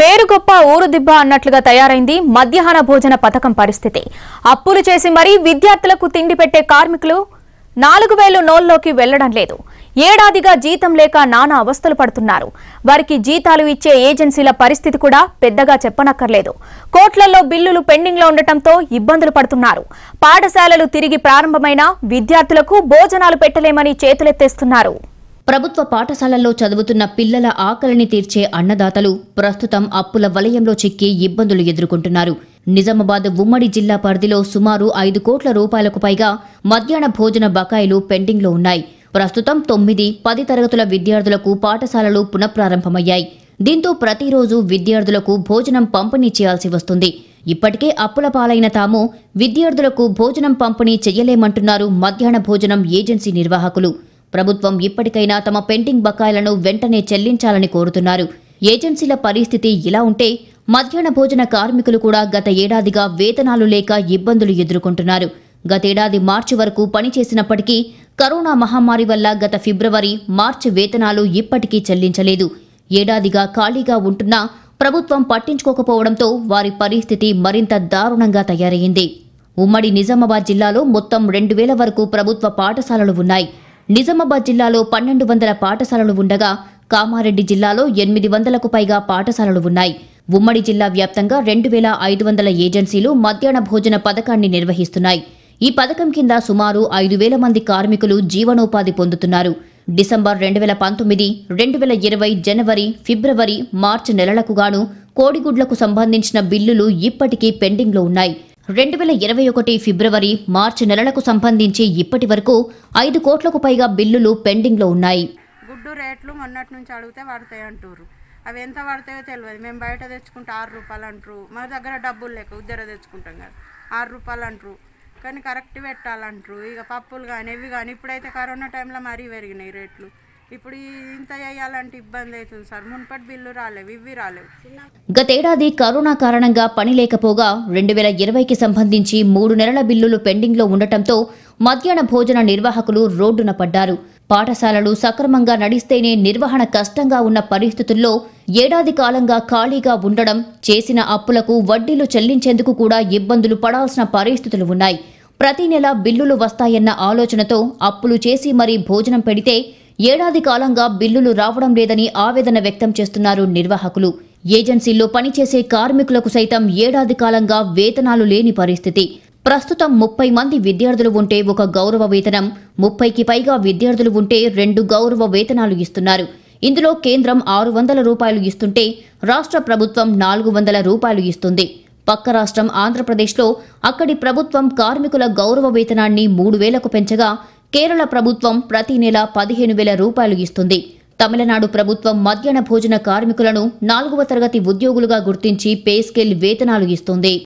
పేరు గొప్ప ఊరు దిబ్బ అన్నట్లుగా తయారైంది మధ్యాహ్న భోజన పథకం పరిస్థితి అప్పులు చేసి మరీ విద్యార్థులకు తిండి పెట్టే కార్మికులు నాలుగు వేలు నోల్లోకి వెళ్లడం లేదు ఏడాదిగా జీతం లేక నానా అవస్థలు పడుతున్నారు వారికి జీతాలు ఇచ్చే ఏజెన్సీల పరిస్థితి కూడా పెద్దగా చెప్పనక్కర్లేదు కోట్లలో బిల్లులు పెండింగ్లో ఉండటంతో ఇబ్బందులు పడుతున్నారు పాఠశాలలు తిరిగి ప్రారంభమైన విద్యార్థులకు భోజనాలు పెట్టలేమని చేతులెత్తేస్తున్నారు ప్రభుత్వ పాఠశాలల్లో చదువుతున్న పిల్లల ఆకలిని తీర్చే అన్నదాతలు ప్రస్తుతం అప్పుల వలయంలో చిక్కి ఇబ్బందులు ఎదుర్కొంటున్నారు నిజామాబాద్ ఉమ్మడి జిల్లా పరిధిలో సుమారు ఐదు కోట్ల రూపాయలకు పైగా మధ్యాహ్న భోజన బకాయిలు పెండింగ్లో ఉన్నాయి ప్రస్తుతం తొమ్మిది పది తరగతుల విద్యార్థులకు పాఠశాలలు పునఃప్రారంభమయ్యాయి దీంతో ప్రతిరోజు విద్యార్థులకు భోజనం పంపిణీ చేయాల్సి వస్తుంది ఇప్పటికే అప్పుల పాలైన తాము విద్యార్థులకు భోజనం పంపిణీ చెయ్యలేమంటున్నారు మధ్యాహ్న భోజనం ఏజెన్సీ నిర్వాహకులు ప్రభుత్వం ఇప్పటికైనా తమ పెండింగ్ బకాయిలను వెంటనే చెల్లించాలని కోరుతున్నారు ఏజెన్సీల పరిస్థితి ఇలా ఉంటే మధ్యాహ్న భోజన కార్మికులు కూడా గత ఏడాదిగా వేతనాలు లేక ఇబ్బందులు ఎదుర్కొంటున్నారు గతేడాది మార్చి వరకు పనిచేసినప్పటికీ కరోనా మహమ్మారి వల్ల గత ఫిబ్రవరి మార్చి వేతనాలు ఇప్పటికీ చెల్లించలేదు ఏడాదిగా ఖాళీగా ఉంటున్నా ప్రభుత్వం పట్టించుకోకపోవడంతో వారి పరిస్థితి మరింత దారుణంగా తయారైంది ఉమ్మడి నిజామాబాద్ జిల్లాలో మొత్తం రెండు వేల వరకు ప్రభుత్వ పాఠశాలలు ఉన్నాయి నిజామాబాద్ జిల్లాలో పన్నెండు వందల పాఠశాలలు ఉండగా కామారెడ్డి జిల్లాలో ఎనిమిది వందలకు పైగా పాఠశాలలు ఉన్నాయి ఉమ్మడి జిల్లా వ్యాప్తంగా రెండు వేల ఐదు వందల ఏజెన్సీలు మధ్యాహ్న భోజన పథకాన్ని నిర్వహిస్తున్నాయి ఈ పథకం కింద సుమారు ఐదు వేల మంది కార్మికులు జీవనోపాధి పొందుతున్నారు డిసెంబర్ రెండు వేల పంతొమ్మిది రెండు వేల ఇరవై జనవరి ఫిబ్రవరి మార్చి నెలలకు గాను కోడిగుడ్లకు సంబంధించిన బిల్లులు ఇప్పటికీ పెండింగ్లో ఉన్నాయి రెండు వేల ఇరవై ఒకటి ఫిబ్రవరి మార్చి నెలలకు సంబంధించి ఇప్పటి వరకు ఐదు కోట్లకు పైగా బిల్లులు పెండింగ్లో ఉన్నాయి గుడ్డు రేట్లు మొన్నటి నుంచి అడిగితే పడతాయి అంటారు అవి ఎంత పడతాయో తెలియదు మేము బయట తెచ్చుకుంటే ఆరు రూపాయలు అంటారు మా దగ్గర డబ్బులు లేక ఉద్దర తెచ్చుకుంటాం కదా ఆరు రూపాయలు అంటారు కానీ కరెక్ట్ పెట్టాలంటారు ఇక పప్పులు కానీ ఇవి కానీ ఇప్పుడైతే కరోనా టైంలో మరీ పెరిగినాయి రేట్లు ఇప్పుడు ఇంత చేయాలంటే ఇబ్బంది అవుతుంది సార్ మున్పటి బిల్లు రాలేవు ఇవి రాలేవు గతేడాది కరోనా కారణంగా పని లేకపోగా రెండు వేల ఇరవైకి సంబంధించి మూడు నెలల బిల్లులు పెండింగ్లో ఉండటంతో మధ్యాహ్న భోజన నిర్వాహకులు రోడ్డున పడ్డారు పాఠశాలలు సక్రమంగా నడిస్తేనే నిర్వహణ కష్టంగా ఉన్న పరిస్థితుల్లో ఏడాది కాలంగా ఖాళీగా ఉండడం చేసిన అప్పులకు వడ్డీలు చెల్లించేందుకు కూడా ఇబ్బందులు పడాల్సిన పరిస్థితులు ఉన్నాయి ప్రతి నెల బిల్లులు వస్తాయన్న ఆలోచనతో అప్పులు చేసి మరీ భోజనం పెడితే ఏడాది కాలంగా బిల్లులు రావడం లేదని ఆవేదన వ్యక్తం చేస్తున్నారు నిర్వాహకులు ఏజెన్సీల్లో పనిచేసే కార్మికులకు సైతం ఏడాది కాలంగా వేతనాలు లేని పరిస్థితి ప్రస్తుతం ముప్పై మంది విద్యార్థులు ఉంటే ఒక గౌరవ వేతనం ముప్పైకి పైగా విద్యార్థులు ఉంటే రెండు గౌరవ వేతనాలు ఇస్తున్నారు ఇందులో కేంద్రం ఆరు వందల రూపాయలు ఇస్తుంటే రాష్ట్ర ప్రభుత్వం నాలుగు వందల రూపాయలు ఇస్తుంది పక్క రాష్ట్రం ఆంధ్రప్రదేశ్లో అక్కడి ప్రభుత్వం కార్మికుల గౌరవ వేతనాన్ని మూడు వేలకు పెంచగా కేరళ ప్రభుత్వం ప్రతి నెల పదిహేను వేల రూపాయలు ఇస్తుంది తమిళనాడు ప్రభుత్వం మధ్యాహ్న భోజన కార్మికులను నాలుగవ తరగతి ఉద్యోగులుగా గుర్తించి పే స్కేల్ వేతనాలు ఇస్తుంది